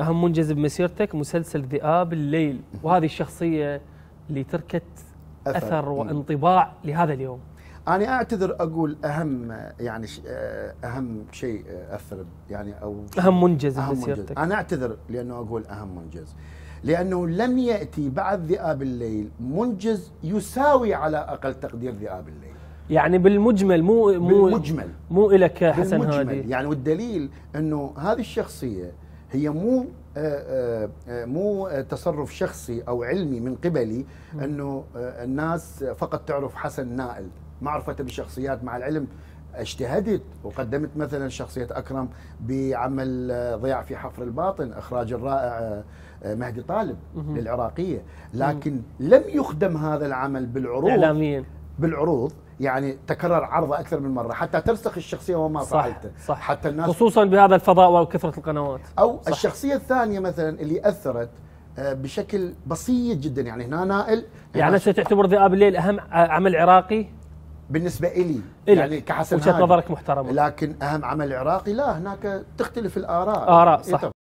اهم منجز بمسيرتك مسلسل ذئاب الليل وهذه الشخصيه اللي تركت اثر, أثر وانطباع لهذا اليوم انا اعتذر اقول اهم يعني اهم شيء اثر يعني او اهم منجز أهم بمسيرتك انا اعتذر لانه اقول اهم منجز لانه لم ياتي بعد ذئاب الليل منجز يساوي على اقل تقدير ذئاب الليل يعني بالمجمل مو مو بالمجمل مو الك حسن هادي يعني والدليل انه هذه الشخصيه هي مو آه، آه، آه، مو تصرف شخصي او علمي من قبلي انه الناس فقط تعرف حسن نائل معرفته بشخصيات مع العلم اجتهدت وقدمت مثلا شخصية أكرم بعمل ضياع في حفر الباطن إخراج الرائع مهدي طالب للعراقية لكن لم يخدم هذا العمل بالعروض إعلاميا بالعروض يعني تكرر عرضه اكثر من مره حتى ترسخ الشخصيه وما صح فعلته صح حتى الناس خصوصا بهذا الفضاء وكثره القنوات او صح الشخصيه الثانيه مثلا اللي اثرت آه، بشكل بسيط جدا يعني هنا نائل يعني انت تعتبر ذئاب الليل اهم آه، عمل عراقي بالنسبه الي إلك. يعني كحسن وجهه نظرك محترمه لكن اهم عمل عراقي لا هناك تختلف الاراء اراء صح